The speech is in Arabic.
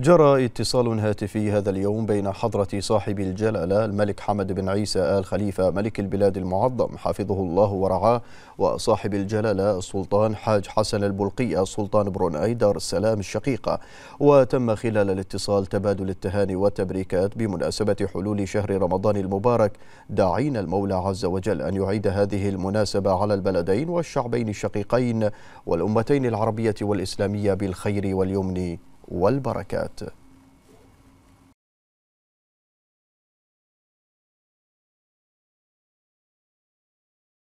جرى اتصال هاتفي هذا اليوم بين حضرة صاحب الجلالة الملك حمد بن عيسى آل خليفة ملك البلاد المعظم حفظه الله ورعاه وصاحب الجلالة السلطان حاج حسن البلقية السلطان بروناي دار السلام الشقيقة وتم خلال الاتصال تبادل التهاني والتبريكات بمناسبة حلول شهر رمضان المبارك داعين المولى عز وجل أن يعيد هذه المناسبة على البلدين والشعبين الشقيقين والأمتين العربية والإسلامية بالخير واليمن والبركات